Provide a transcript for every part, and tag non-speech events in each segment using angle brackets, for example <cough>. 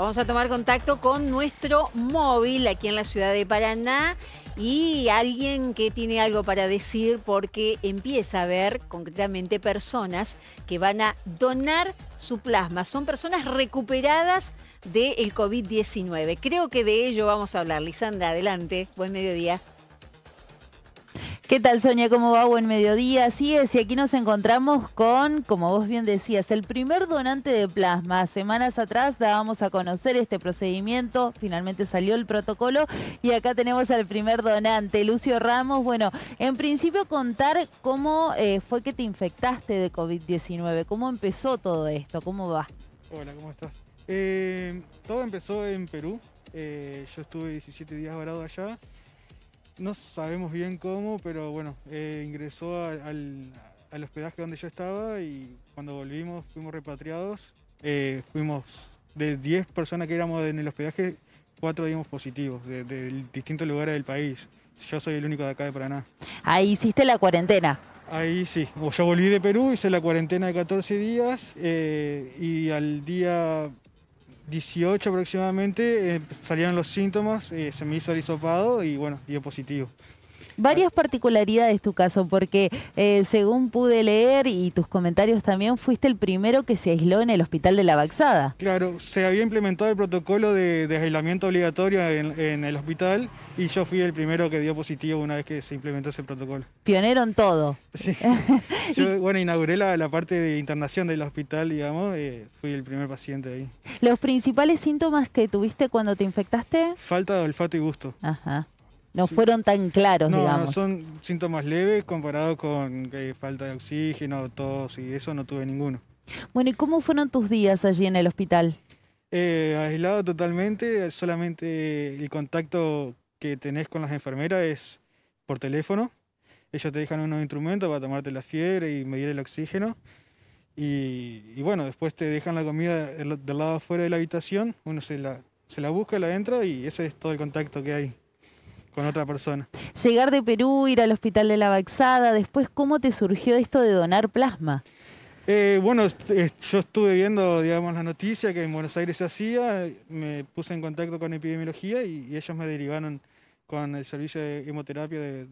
Vamos a tomar contacto con nuestro móvil aquí en la ciudad de Paraná y alguien que tiene algo para decir porque empieza a haber concretamente personas que van a donar su plasma. Son personas recuperadas del COVID-19. Creo que de ello vamos a hablar. Lisanda, adelante. Buen mediodía. ¿Qué tal, Sonia? ¿Cómo va? Buen mediodía. Así es, y aquí nos encontramos con, como vos bien decías, el primer donante de plasma. Semanas atrás dábamos a conocer este procedimiento, finalmente salió el protocolo y acá tenemos al primer donante, Lucio Ramos. Bueno, en principio contar cómo eh, fue que te infectaste de COVID-19, cómo empezó todo esto, cómo va. Hola, ¿cómo estás? Eh, todo empezó en Perú. Eh, yo estuve 17 días varado allá no sabemos bien cómo, pero bueno, eh, ingresó al, hospedaje donde yo estaba y cuando volvimos fuimos repatriados. Eh, fuimos de 10 personas que éramos en el hospedaje, 4 dimos positivos de, distintos lugares del país. Yo soy el único de acá de Paraná. Ahí hiciste la cuarentena. Ahí sí, yo volví de Perú, hice la cuarentena de 14 días eh, y al día 18 aproximadamente eh, salieron los síntomas, eh, se me hizo el hisopado y bueno, dio positivo varias particularidades tu caso, porque eh, según pude leer y tus comentarios también, fuiste el primero que se aisló en el hospital de la Baxada. Claro, se había implementado el protocolo de, aislamiento obligatorio en, el hospital y yo fui el primero que dio positivo una vez que se implementó ese protocolo. Pionero en todo. Sí. <laughs> yo, bueno, inauguré la, parte de internación del hospital, digamos, eh, fui el primer paciente ahí. ¿Los principales síntomas que tuviste cuando te infectaste? Falta de olfato y gusto. Ajá. No fueron tan claros, digamos. No, son síntomas leves comparado con eh, falta de oxígeno, tos y eso no tuve ninguno. Bueno, ¿y cómo fueron tus días allí en el hospital? Eh, aislado totalmente, solamente el contacto que tenés con las enfermeras es por teléfono. Ellos te dejan unos instrumentos para tomarte la fiebre y medir el oxígeno. Y, bueno, después te dejan la comida del lado afuera de la habitación, uno se la, se la busca, la entra y ese es todo el contacto que hay con otra persona. Llegar de Perú, ir al hospital de la Baxada, después, ¿cómo te surgió esto de donar plasma? Eh, bueno, yo estuve viendo, digamos, la noticia que en Buenos Aires se hacía, me puse en contacto con epidemiología y, ellos me derivaron con el servicio de hemoterapia de,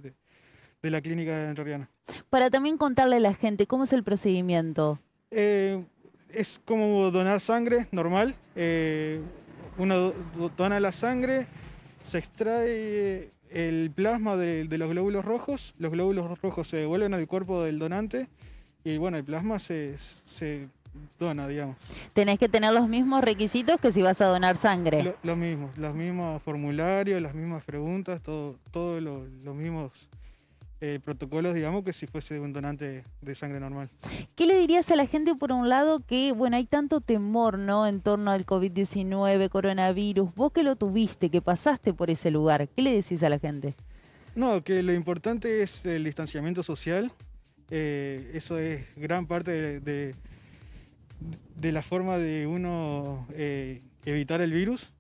la clínica de Para también contarle a la gente, ¿cómo es el procedimiento? Eh, es como donar sangre normal. Eh, uno dona la sangre, se extrae eh, el plasma de, los glóbulos rojos, los glóbulos rojos se devuelven al cuerpo del donante y bueno, el plasma se, se dona, digamos. Tenés que tener los mismos requisitos que si vas a donar sangre. los mismos, los mismos formularios, las mismas preguntas, todo, los mismos eh, protocolos, digamos, que si fuese un donante de sangre normal. ¿Qué le dirías a la gente, por un lado, que, bueno, hay tanto temor, ¿no?, en torno al COVID-19, coronavirus, vos que lo tuviste, que pasaste por ese lugar, ¿qué le decís a la gente? No, que lo importante es el distanciamiento social, eh, eso es gran parte de, de, la forma de uno eh, evitar el virus,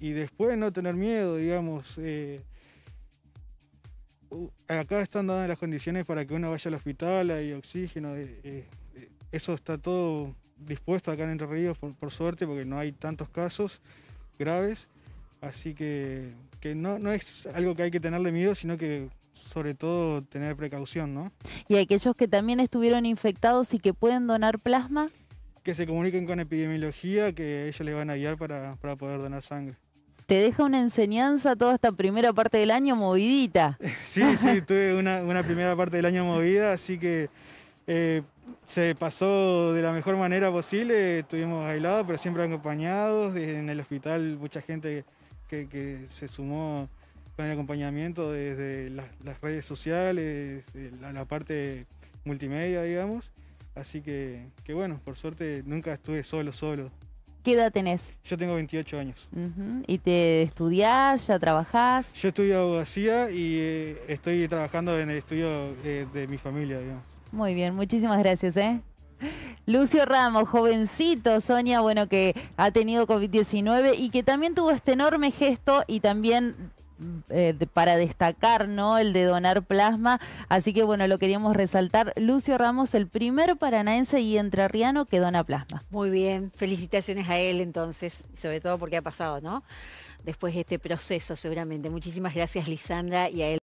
y después no tener miedo, digamos, acá están dadas las condiciones para que uno vaya al hospital, hay oxígeno, eh, eh, eso está todo dispuesto acá en Entre Ríos, por, suerte, porque no hay tantos casos graves. Así que, no, no es algo que hay que tenerle miedo, sino que sobre todo tener precaución, ¿no? ¿Y aquellos que también estuvieron infectados y que pueden donar plasma? Que se comuniquen con epidemiología, que ellos les van a guiar para poder donar sangre deja una enseñanza toda esta primera parte del año movidita. <laughs> Sí, sí, tuve una, primera parte del año movida, así que eh, se pasó de la mejor manera posible. Estuvimos aislados, pero siempre acompañados. En el hospital mucha gente que, se sumó con el acompañamiento desde las, redes sociales, la, la, parte multimedia, digamos. Así que, que bueno, por suerte nunca estuve solo, solo. ¿Qué edad tenés? Yo tengo 28 años. ¿Y te estudiás, ya trabajás? Yo estudio abogacía y eh, estoy trabajando en el estudio eh, de mi familia, Muy bien, muchísimas gracias, ¿eh? Lucio Ramos, jovencito, Sonia, bueno, que ha tenido COVID-19 y que también tuvo este enorme gesto y también eh, para destacar, ¿no? El de donar plasma. Así que bueno, lo queríamos resaltar. Lucio Ramos, el primer paranaense y entrerriano que dona plasma. Muy bien, felicitaciones a él entonces, sobre todo porque ha pasado, ¿no? Después de este proceso, seguramente. Muchísimas gracias, Lisandra, y a él.